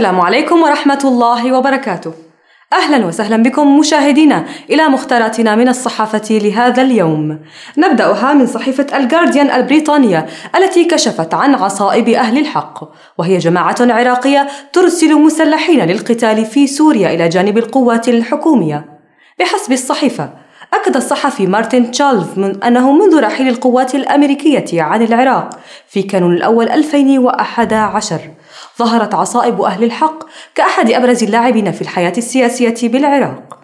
السلام عليكم ورحمة الله وبركاته أهلا وسهلا بكم مشاهدينا إلى مختاراتنا من الصحافة لهذا اليوم نبدأها من صحيفة الجارديان البريطانية التي كشفت عن عصائب أهل الحق وهي جماعة عراقية ترسل مسلحين للقتال في سوريا إلى جانب القوات الحكومية بحسب الصحيفة أكد الصحفي مارتن تشالف من أنه منذ رحيل القوات الأمريكية عن العراق في كانون الأول 2011 ظهرت عصائب أهل الحق كأحد أبرز اللاعبين في الحياة السياسية بالعراق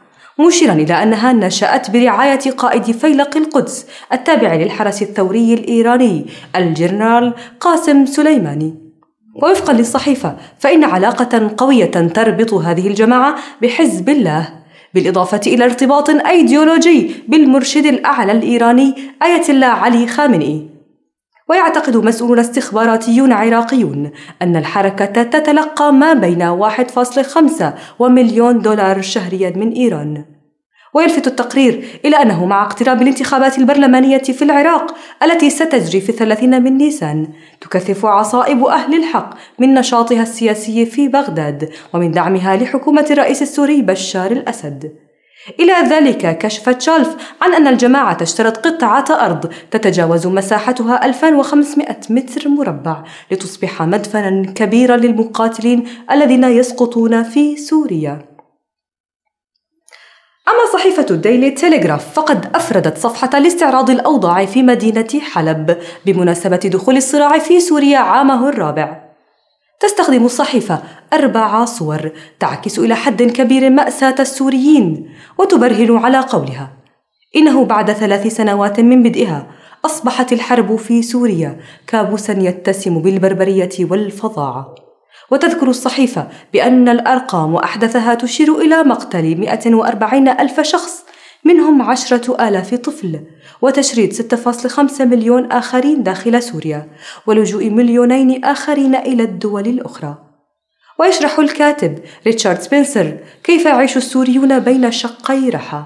مشيرا إلى أنها نشأت برعاية قائد فيلق القدس التابع للحرس الثوري الإيراني الجنرال قاسم سليماني ووفقا للصحيفة فإن علاقة قوية تربط هذه الجماعة بحزب الله بالإضافة إلى ارتباط أيديولوجي بالمرشد الأعلى الإيراني آية الله علي خامنئي ويعتقد مسؤولون استخباراتيون عراقيون أن الحركة تتلقى ما بين 1.5 ومليون دولار شهريا من إيران ويلفت التقرير إلى أنه مع اقتراب الانتخابات البرلمانية في العراق التي ستجري في 30 من نيسان تكثف عصائب أهل الحق من نشاطها السياسي في بغداد ومن دعمها لحكومة الرئيس السوري بشار الأسد إلى ذلك كشفت شولف عن أن الجماعة اشترت قطعة أرض تتجاوز مساحتها 2500 متر مربع لتصبح مدفنا كبيرا للمقاتلين الذين يسقطون في سوريا أما صحيفة ديلي تيليغراف فقد أفردت صفحة لاستعراض الأوضاع في مدينة حلب بمناسبة دخول الصراع في سوريا عامه الرابع تستخدم الصحيفة أربع صور تعكس إلى حد كبير مأساة السوريين وتبرهن على قولها إنه بعد ثلاث سنوات من بدئها أصبحت الحرب في سوريا كابوسا يتسم بالبربرية والفظاعة وتذكر الصحيفة بأن الأرقام أحدثها تشير إلى مقتل 140 ألف شخص منهم عشرة آلاف طفل وتشريد 6.5 مليون آخرين داخل سوريا ولجوء مليونين آخرين إلى الدول الأخرى ويشرح الكاتب ريتشارد سبنسر كيف يعيش السوريون بين شقي رحى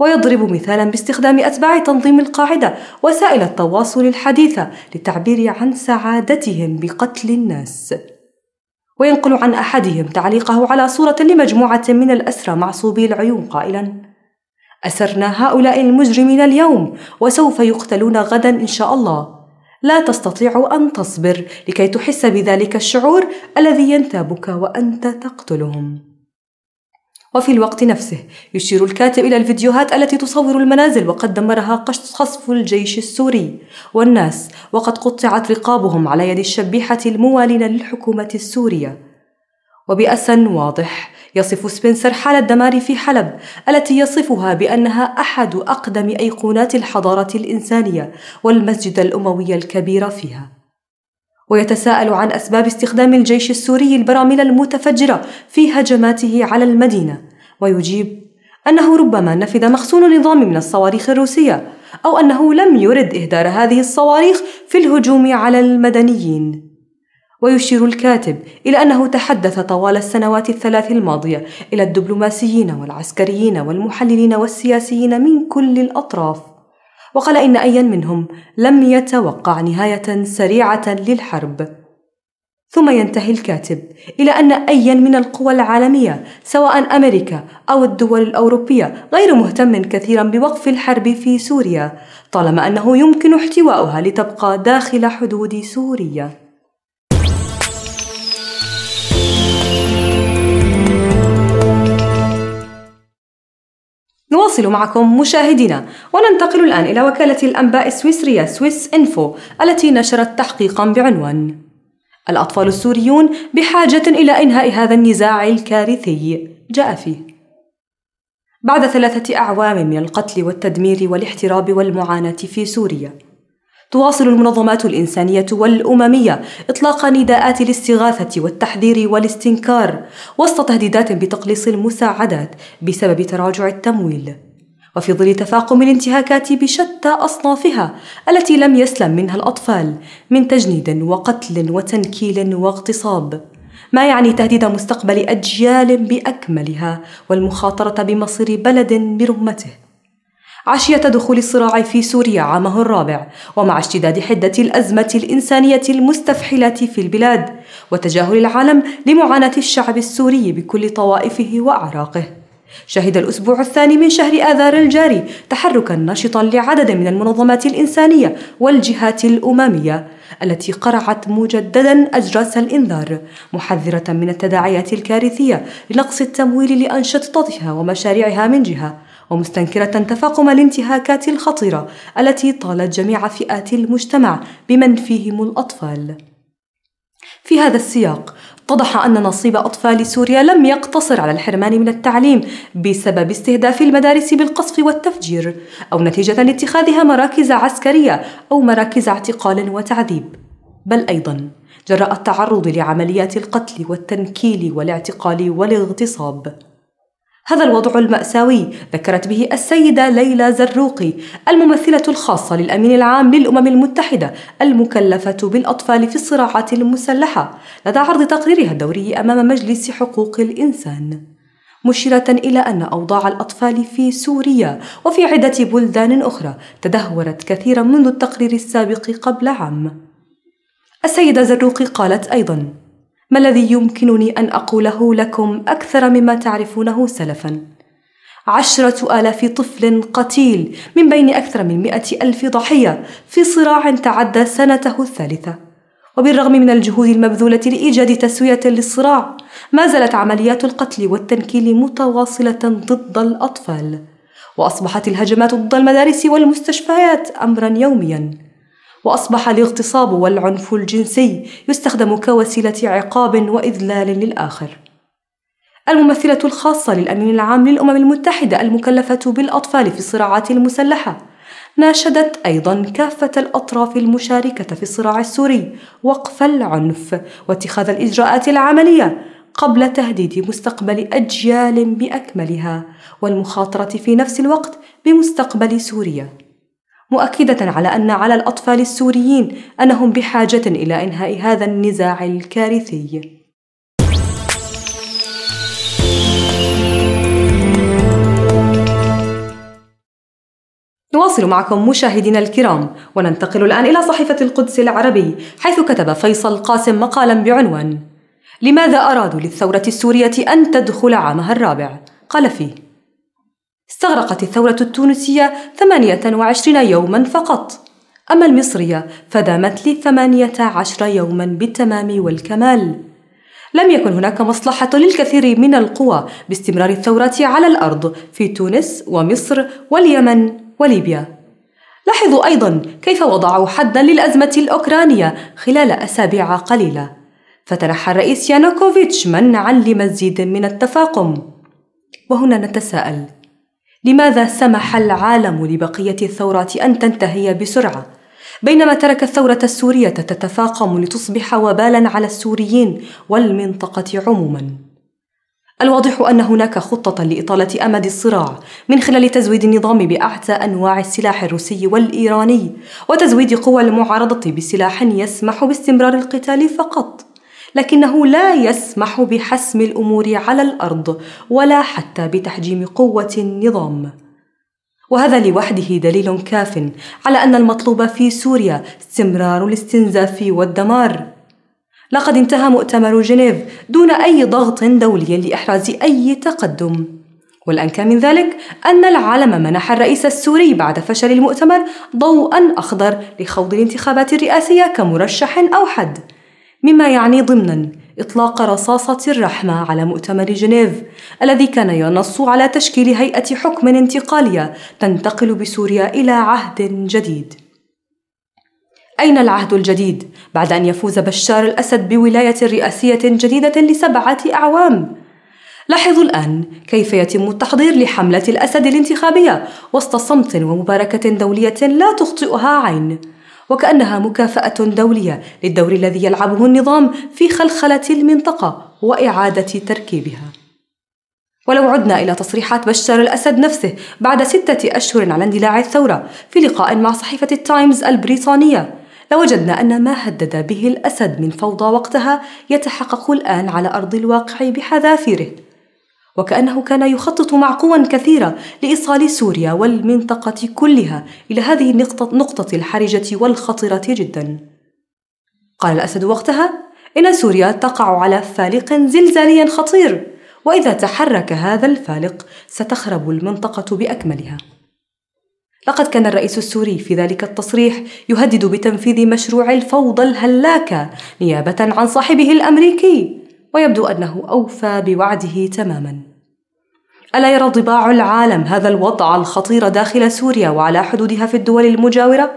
ويضرب مثالا باستخدام أتباع تنظيم القاعدة وسائل التواصل الحديثة للتعبير عن سعادتهم بقتل الناس وينقل عن أحدهم تعليقه على صورة لمجموعة من الأسرى معصوبي العيون قائلا أسرنا هؤلاء المجرمين اليوم وسوف يقتلون غدا إن شاء الله لا تستطيع أن تصبر لكي تحس بذلك الشعور الذي ينتابك وأنت تقتلهم وفي الوقت نفسه يشير الكاتب إلى الفيديوهات التي تصور المنازل وقد دمرها قصف الجيش السوري والناس وقد قطعت رقابهم على يد الشبيحة الموالين للحكومة السورية وبأسا واضح يصف سبنسر حال الدمار في حلب التي يصفها بأنها أحد أقدم أيقونات الحضارة الإنسانية والمسجد الأموي الكبير فيها ويتساءل عن أسباب استخدام الجيش السوري البراميل المتفجرة في هجماته على المدينة ويجيب أنه ربما نفذ مخزون نظام من الصواريخ الروسية أو أنه لم يرد إهدار هذه الصواريخ في الهجوم على المدنيين ويشير الكاتب إلى أنه تحدث طوال السنوات الثلاث الماضية إلى الدبلوماسيين والعسكريين والمحللين والسياسيين من كل الأطراف، وقال إن أيا منهم لم يتوقع نهاية سريعة للحرب. ثم ينتهي الكاتب إلى أن أيا من القوى العالمية سواء أمريكا أو الدول الأوروبية غير مهتم كثيرا بوقف الحرب في سوريا طالما أنه يمكن احتواؤها لتبقى داخل حدود سوريا. نواصل معكم مشاهدينا وننتقل الآن إلى وكالة الأنباء السويسرية سويس إنفو التي نشرت تحقيقا بعنوان الأطفال السوريون بحاجة إلى إنهاء هذا النزاع الكارثي جاء فيه بعد ثلاثة أعوام من القتل والتدمير والاحتراب والمعاناة في سوريا تواصل المنظمات الإنسانية والأممية إطلاق نداءات الاستغاثة والتحذير والاستنكار وسط تهديدات بتقليص المساعدات بسبب تراجع التمويل وفي ظل تفاقم الانتهاكات بشتى أصنافها التي لم يسلم منها الأطفال من تجنيد وقتل وتنكيل واغتصاب ما يعني تهديد مستقبل أجيال بأكملها والمخاطرة بمصير بلد برمته عشية دخول الصراع في سوريا عامه الرابع ومع اشتداد حدة الأزمة الإنسانية المستفحلة في البلاد وتجاهل العالم لمعاناة الشعب السوري بكل طوائفه وأعراقه شهد الأسبوع الثاني من شهر آذار الجاري تحركا نشطا لعدد من المنظمات الإنسانية والجهات الأممية التي قرعت مجددا أجراس الإنذار محذرة من التداعيات الكارثية لنقص التمويل لأنشطتها ومشاريعها من جهة ومستنكرة تفاقم الانتهاكات الخطيرة التي طالت جميع فئات المجتمع بمن فيهم الأطفال. في هذا السياق اتضح أن نصيب أطفال سوريا لم يقتصر على الحرمان من التعليم بسبب استهداف المدارس بالقصف والتفجير أو نتيجة لاتخاذها مراكز عسكرية أو مراكز اعتقال وتعذيب بل أيضا جراء التعرض لعمليات القتل والتنكيل والاعتقال والاغتصاب هذا الوضع المأساوي ذكرت به السيدة ليلى زروقي الممثلة الخاصة للأمين العام للأمم المتحدة المكلفة بالأطفال في الصراعات المسلحة لدى عرض تقريرها الدوري أمام مجلس حقوق الإنسان مشيرة إلى أن أوضاع الأطفال في سوريا وفي عدة بلدان أخرى تدهورت كثيرا منذ التقرير السابق قبل عام السيدة زروقي قالت أيضا ما الذي يمكنني أن أقوله لكم أكثر مما تعرفونه سلفا؟ عشرة آلاف طفل قتيل من بين أكثر من مئة ألف ضحية في صراع تعدى سنته الثالثة وبالرغم من الجهود المبذولة لإيجاد تسوية للصراع ما زالت عمليات القتل والتنكيل متواصلة ضد الأطفال وأصبحت الهجمات ضد المدارس والمستشفيات أمرا يوميا وأصبح الاغتصاب والعنف الجنسي يستخدم كوسيلة عقاب وإذلال للآخر. الممثلة الخاصة للأمين العام للأمم المتحدة المكلفة بالأطفال في الصراعات المسلحة ناشدت أيضا كافة الأطراف المشاركة في الصراع السوري وقف العنف واتخاذ الإجراءات العملية قبل تهديد مستقبل أجيال بأكملها والمخاطرة في نفس الوقت بمستقبل سوريا مؤكدة على أن على الأطفال السوريين أنهم بحاجة إلى إنهاء هذا النزاع الكارثي. نواصل معكم مشاهدينا الكرام وننتقل الآن إلى صحيفة القدس العربي حيث كتب فيصل قاسم مقالا بعنوان لماذا أرادوا للثورة السورية أن تدخل عامها الرابع؟ قال فيه استغرقت الثورة التونسية 28 يوما فقط أما المصرية فدامت لي 18 يوما بالتمام والكمال لم يكن هناك مصلحة للكثير من القوى باستمرار الثورة على الأرض في تونس ومصر واليمن وليبيا لاحظوا أيضا كيف وضعوا حدا للأزمة الأوكرانية خلال أسابيع قليلة فتنحى الرئيس يانوكوفيتش منعا لمزيد من التفاقم وهنا نتساءل لماذا سمح العالم لبقيه الثوره ان تنتهي بسرعه بينما ترك الثوره السوريه تتفاقم لتصبح وبالا على السوريين والمنطقه عموما الواضح ان هناك خطه لاطاله امد الصراع من خلال تزويد النظام باعتى انواع السلاح الروسي والايراني وتزويد قوى المعارضه بسلاح يسمح باستمرار القتال فقط لكنه لا يسمح بحسم الامور على الارض ولا حتى بتحجيم قوه النظام وهذا لوحده دليل كاف على ان المطلوب في سوريا استمرار الاستنزاف والدمار لقد انتهى مؤتمر جنيف دون اي ضغط دولي لاحراز اي تقدم والانكى من ذلك ان العالم منح الرئيس السوري بعد فشل المؤتمر ضوءا اخضر لخوض الانتخابات الرئاسيه كمرشح اوحد مما يعني ضمنا إطلاق رصاصة الرحمة على مؤتمر جنيف الذي كان ينص على تشكيل هيئة حكم انتقالية تنتقل بسوريا إلى عهد جديد. أين العهد الجديد بعد أن يفوز بشار الأسد بولاية رئاسية جديدة لسبعة أعوام؟ لاحظوا الآن كيف يتم التحضير لحملة الأسد الانتخابية وسط صمت ومباركة دولية لا تخطئها عين. وكأنها مكافأة دولية للدور الذي يلعبه النظام في خلخلة المنطقة وإعادة تركيبها. ولو عدنا إلى تصريحات بشار الأسد نفسه بعد ستة أشهر على اندلاع الثورة في لقاء مع صحيفة التايمز البريطانية لوجدنا أن ما هدد به الأسد من فوضى وقتها يتحقق الآن على أرض الواقع بحذافيره وكأنه كان يخطط مع قوى كثيرة لإيصال سوريا والمنطقة كلها إلى هذه النقطة نقطة الحرجة والخطرة جدا. قال الأسد وقتها: إن سوريا تقع على فالق زلزالي خطير، وإذا تحرك هذا الفالق ستخرب المنطقة بأكملها. لقد كان الرئيس السوري في ذلك التصريح يهدد بتنفيذ مشروع الفوضى الهلاكة نيابة عن صاحبه الأمريكي ويبدو انه اوفى بوعده تماما الا يرى ضباع العالم هذا الوضع الخطير داخل سوريا وعلى حدودها في الدول المجاوره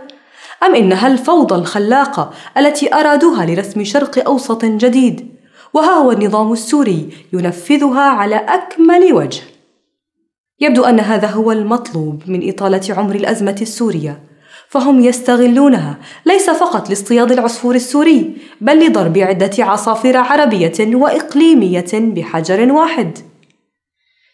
ام انها الفوضى الخلاقه التي ارادوها لرسم شرق اوسط جديد وها هو النظام السوري ينفذها على اكمل وجه يبدو ان هذا هو المطلوب من اطاله عمر الازمه السوريه فهم يستغلونها ليس فقط لاصطياد العصفور السوري بل لضرب عدة عصافير عربية وإقليمية بحجر واحد.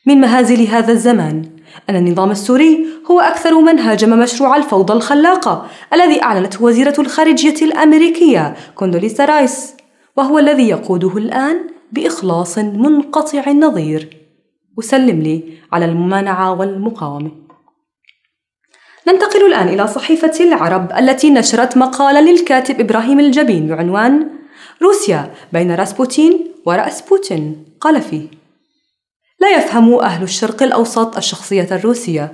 من مهازل هذا الزمان أن النظام السوري هو أكثر من هاجم مشروع الفوضى الخلاقة الذي أعلنته وزيرة الخارجية الأمريكية كوندوليسا رايس وهو الذي يقوده الآن بإخلاص منقطع النظير. أسلم لي على الممانعة والمقاومة ننتقل الآن إلى صحيفة العرب التي نشرت مقالة للكاتب إبراهيم الجبين بعنوان روسيا بين راسبوتين ورأس بوتين قال فيه لا يفهم أهل الشرق الأوسط الشخصية الروسية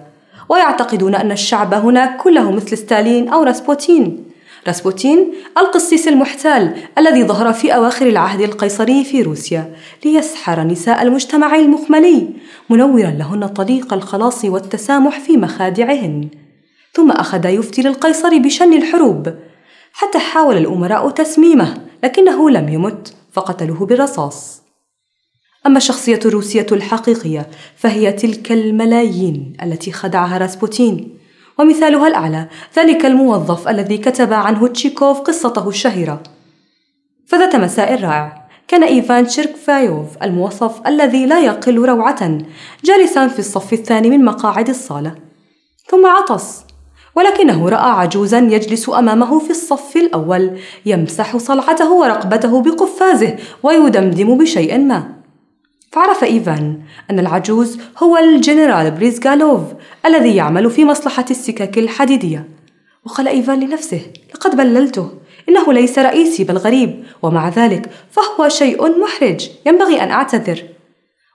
ويعتقدون أن الشعب هناك كله مثل ستالين أو راسبوتين راسبوتين القسيس المحتال الذي ظهر في أواخر العهد القيصري في روسيا ليسحر نساء المجتمع المخملي منورا لهن طريق الخلاص والتسامح في مخادعهن ثم أخذ يفتي للقيصر بشن الحروب حتى حاول الأمراء تسميمه لكنه لم يمت فقتلوه بالرصاص أما الشخصية الروسية الحقيقية فهي تلك الملايين التي خدعها راسبوتين ومثالها الأعلى ذلك الموظف الذي كتب عنه تشيكوف قصته الشهيرة فذات مساء رائع كان إيفان شيركفايوف الموظف الذي لا يقل روعة جالسا في الصف الثاني من مقاعد الصالة ثم عطس ولكنه رأى عجوزا يجلس أمامه في الصف الأول يمسح صلعته ورقبته بقفازه ويدمدم بشيء ما فعرف إيفان أن العجوز هو الجنرال بريزغالوف الذي يعمل في مصلحة السكك الحديدية وقال إيفان لنفسه لقد بللته إنه ليس رئيسي بل غريب ومع ذلك فهو شيء محرج ينبغي أن أعتذر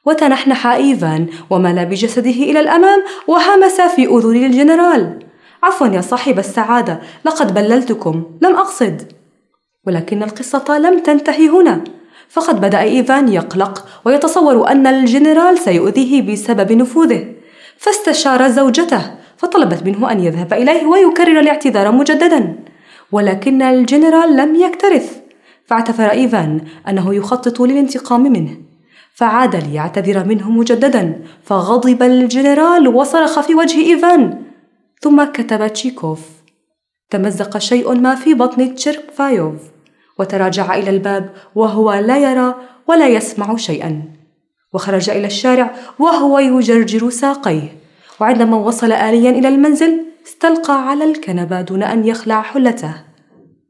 وتنحنح إيفان ومال بجسده إلى الأمام وهمس في أذن الجنرال عفوا يا صاحب السعادة لقد بللتكم لم أقصد ولكن القصة لم تنتهي هنا فقد بدأ إيفان يقلق ويتصور أن الجنرال سيؤذيه بسبب نفوذه فاستشار زوجته فطلبت منه أن يذهب إليه ويكرر الاعتذار مجددا ولكن الجنرال لم يكترث فاعتبر إيفان أنه يخطط للانتقام منه فعاد ليعتذر منه مجددا فغضب الجنرال وصرخ في وجه إيفان ثم كتب تشيكوف تمزق شيء ما في بطن تشيركفايوف وتراجع إلى الباب وهو لا يرى ولا يسمع شيئا وخرج إلى الشارع وهو يجرجر ساقيه وعندما وصل آليا إلى المنزل استلقى على الكنبة دون أن يخلع حلته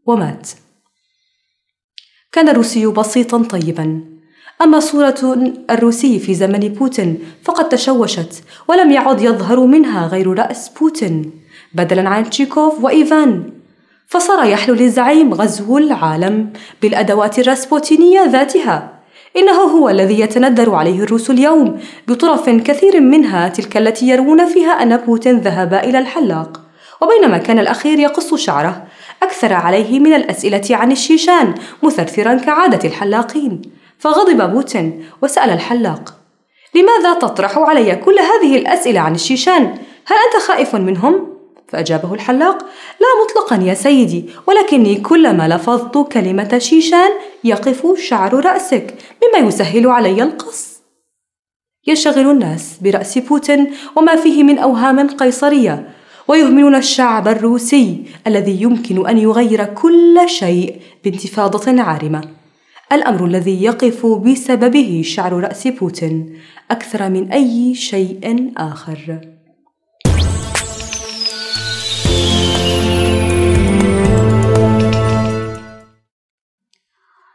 ومات كان الروسي بسيطا طيبا أما صورة الروسي في زمن بوتين فقد تشوشت ولم يعد يظهر منها غير رأس بوتين بدلا عن تشيكوف وإيفان فصار يحلو للزعيم غزو العالم بالأدوات الراسبوتينية ذاتها إنه هو الذي يتندر عليه الروس اليوم بطرف كثير منها تلك التي يرون فيها أن بوتين ذهب إلى الحلاق وبينما كان الأخير يقص شعره أكثر عليه من الأسئلة عن الشيشان مثرثرا كعادة الحلاقين فغضب بوتين وسأل الحلاق لماذا تطرح علي كل هذه الأسئلة عن الشيشان؟ هل أنت خائف منهم؟ فأجابه الحلاق لا مطلقا يا سيدي ولكني كلما لفظت كلمة شيشان يقف شعر رأسك مما يسهل علي القص يشغل الناس برأس بوتين وما فيه من أوهام قيصرية ويهملون الشعب الروسي الذي يمكن أن يغير كل شيء بانتفاضة عارمة الأمر الذي يقف بسببه شعر رأس بوتين أكثر من أي شيء آخر.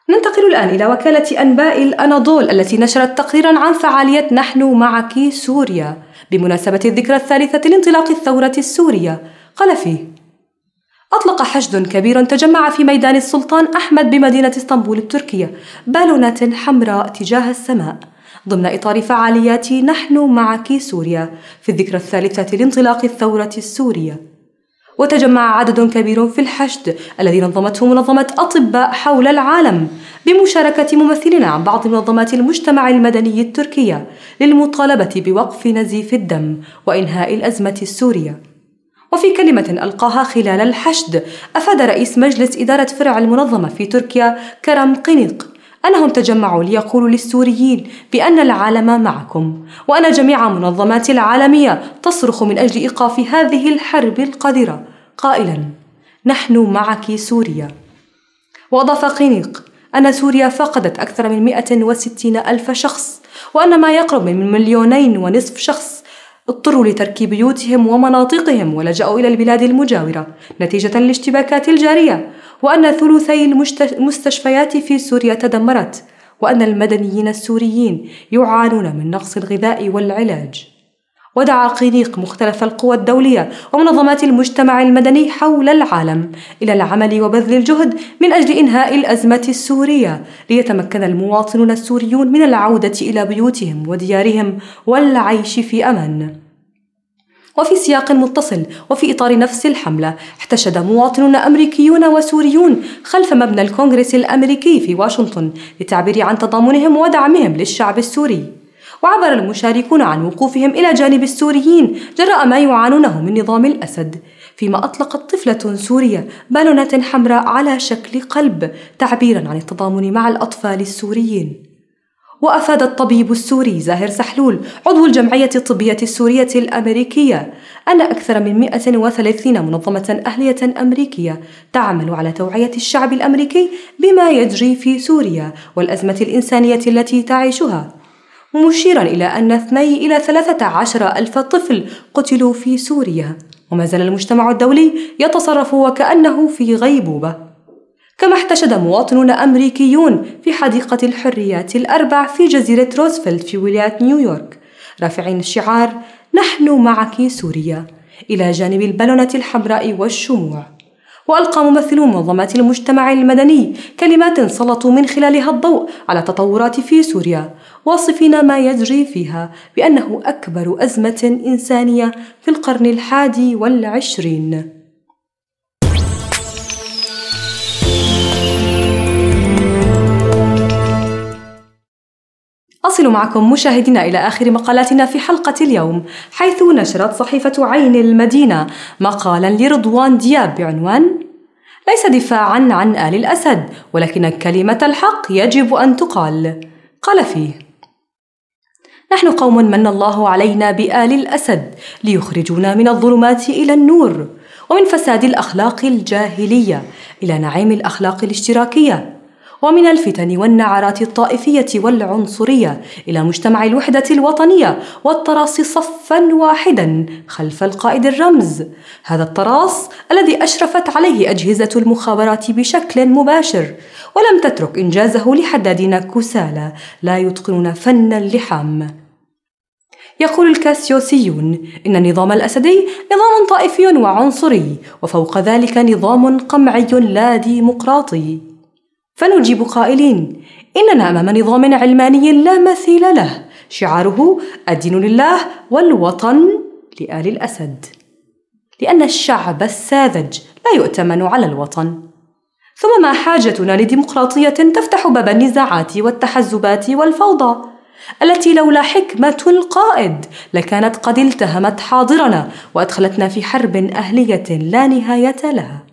ننتقل الآن إلى وكالة أنباء الأناضول التي نشرت تقريرا عن فعالية نحن معك سوريا بمناسبة الذكرى الثالثة لانطلاق الثورة السورية قال فيه أطلق حشد كبير تجمع في ميدان السلطان أحمد بمدينة اسطنبول التركية بالونات حمراء تجاه السماء ضمن إطار فعاليات نحن معك سوريا في الذكرى الثالثة لانطلاق الثورة السورية وتجمع عدد كبير في الحشد الذي نظمته منظمة أطباء حول العالم بمشاركة ممثلين عن بعض منظمات المجتمع المدني التركية للمطالبة بوقف نزيف الدم وإنهاء الأزمة السورية وفي كلمة ألقاها خلال الحشد أفاد رئيس مجلس إدارة فرع المنظمة في تركيا كرم قنيق أنهم تجمعوا ليقولوا للسوريين بأن العالم معكم وأن جميع منظمات العالمية تصرخ من أجل إيقاف هذه الحرب القذرة قائلا نحن معك سوريا وأضاف قنيق أن سوريا فقدت أكثر من 160 ألف شخص وأن ما يقرب من مليونين ونصف شخص اضطروا لترك بيوتهم ومناطقهم ولجأوا إلى البلاد المجاورة نتيجة لاشتباكات الجارية وأن ثلثي المستشفيات في سوريا تدمرت وأن المدنيين السوريين يعانون من نقص الغذاء والعلاج ودعا قينيق مختلف القوى الدولية ومنظمات المجتمع المدني حول العالم إلى العمل وبذل الجهد من أجل إنهاء الأزمة السورية ليتمكن المواطنون السوريون من العودة إلى بيوتهم وديارهم والعيش في أمان. وفي سياق متصل وفي إطار نفس الحملة احتشد مواطنون أمريكيون وسوريون خلف مبنى الكونغرس الأمريكي في واشنطن للتعبير عن تضامنهم ودعمهم للشعب السوري وعبر المشاركون عن وقوفهم إلى جانب السوريين جراء ما يعانونه من نظام الأسد فيما أطلقت طفلة سورية بالونة حمراء على شكل قلب تعبيرا عن التضامن مع الأطفال السوريين وأفاد الطبيب السوري زاهر سحلول عضو الجمعية الطبية السورية الأمريكية أن أكثر من 130 منظمة أهلية أمريكية تعمل على توعية الشعب الأمريكي بما يجري في سوريا والأزمة الإنسانية التي تعيشها مشيرا إلى أن 2 إلى 13 ألف طفل قتلوا في سوريا وما زال المجتمع الدولي يتصرف وكأنه في غيبوبة كما احتشد مواطنون أمريكيون في حديقة الحريات الأربع في جزيرة روزفلت في ولاية نيويورك رافعين شعار نحن معك سوريا إلى جانب البالونة الحمراء والشموع وألقى ممثلو منظمات المجتمع المدني كلمات سلطوا من خلالها الضوء على التطورات في سوريا واصفين ما يجري فيها بأنه أكبر أزمة إنسانية في القرن الحادي والعشرين أصل معكم مشاهدينا إلى آخر مقالاتنا في حلقة اليوم حيث نشرت صحيفة عين المدينة مقالا لرضوان دياب بعنوان ليس دفاعا عن آل الأسد ولكن كلمة الحق يجب أن تقال قال فيه نحن قوم من الله علينا بآل الأسد ليخرجونا من الظلمات إلى النور ومن فساد الأخلاق الجاهلية إلى نعيم الأخلاق الاشتراكية ومن الفتن والنعرات الطائفية والعنصرية إلى مجتمع الوحدة الوطنية والتراص صفا واحدا خلف القائد الرمز هذا التراص الذي أشرفت عليه أجهزة المخابرات بشكل مباشر ولم تترك إنجازه لحدادين كسالى لا يتقنون فن اللحام يقول الكاسيوسيون إن النظام الأسدي نظام طائفي وعنصري وفوق ذلك نظام قمعي لا ديمقراطي فنجيب قائلين إننا أمام نظام علماني لا مثيل له شعاره الدين لله والوطن لآل الأسد لأن الشعب الساذج لا يؤتمن على الوطن ثم ما حاجتنا لديمقراطية تفتح باب النزاعات والتحزبات والفوضى التي لولا حكمة القائد لكانت قد التهمت حاضرنا وأدخلتنا في حرب أهلية لا نهاية لها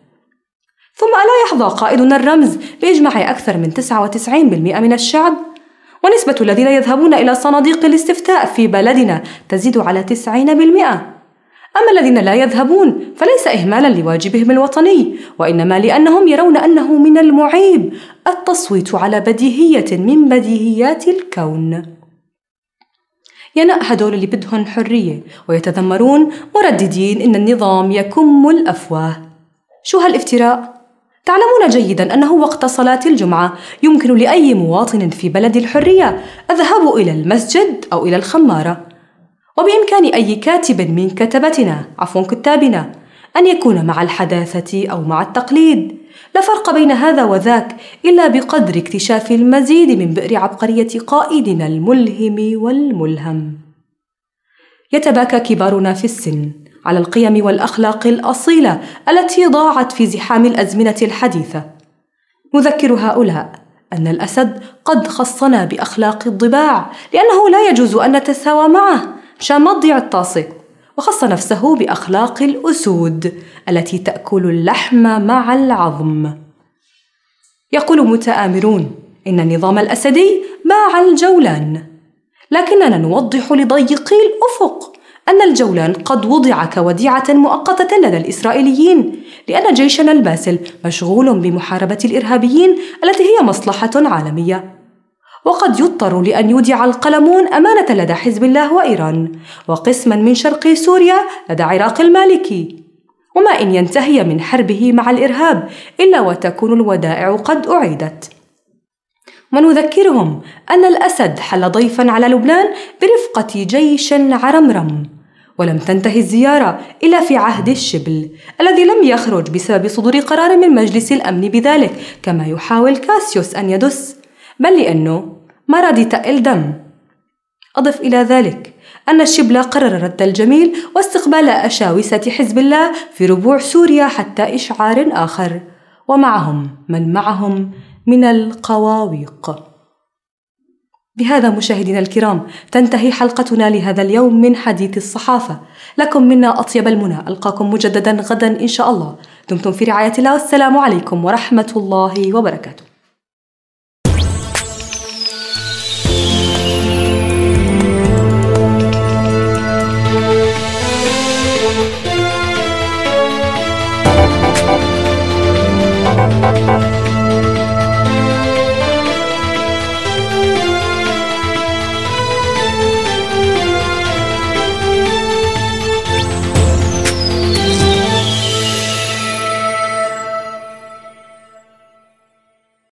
ثم ألا يحظى قائدنا الرمز بإجماع أكثر من 99% من الشعب؟ ونسبة الذين يذهبون إلى صناديق الاستفتاء في بلدنا تزيد على 90%. أما الذين لا يذهبون فليس إهمالا لواجبهم الوطني، وإنما لأنهم يرون أنه من المعيب التصويت على بديهية من بديهيات الكون. ينأ هدول اللي بدهن حرية ويتذمرون مرددين إن النظام يكم الأفواه. شو هالافتراء؟ تعلمون جيدا أنه وقت صلاة الجمعة يمكن لأي مواطن في بلد الحرية الذهاب إلى المسجد أو إلى الخمارة وبإمكان أي كاتب من كتبتنا عفوا كتابنا أن يكون مع الحداثة أو مع التقليد لا فرق بين هذا وذاك إلا بقدر اكتشاف المزيد من بئر عبقرية قائدنا الملهم والملهم يتباكى كبارنا في السن على القيم والاخلاق الاصيله التي ضاعت في زحام الازمنه الحديثه نذكر هؤلاء ان الاسد قد خصنا باخلاق الضباع لانه لا يجوز ان نتساوى معه مشان ما تضيع الطاسه وخص نفسه باخلاق الاسود التي تاكل اللحم مع العظم يقول متامرون ان النظام الاسدي باع الجولان لكننا نوضح لضيقي الافق أن الجولان قد وضع كوديعة مؤقتة لدى الإسرائيليين لأن جيشنا الباسل مشغول بمحاربة الإرهابيين التي هي مصلحة عالمية وقد يضطر لأن يودع القلمون أمانة لدى حزب الله وإيران وقسما من شرق سوريا لدى عراق المالكي وما إن ينتهي من حربه مع الإرهاب إلا وتكون الودائع قد أعيدت ونذكرهم أن الأسد حل ضيفا على لبنان برفقة جيش عرمرم ولم تنتهي الزيارة إلا في عهد الشبل الذي لم يخرج بسبب صدور قرار من مجلس الأمن بذلك كما يحاول كاسيوس أن يدس بل لأنه مرض تأل الدم أضف إلى ذلك أن الشبل قرر رد الجميل واستقبال أشاوسة حزب الله في ربوع سوريا حتى إشعار آخر ومعهم من معهم من القواويق بهذا مشاهدينا الكرام تنتهي حلقتنا لهذا اليوم من حديث الصحافة لكم منا أطيب المنى ألقاكم مجددا غدا إن شاء الله دمتم في رعاية الله والسلام عليكم ورحمة الله وبركاته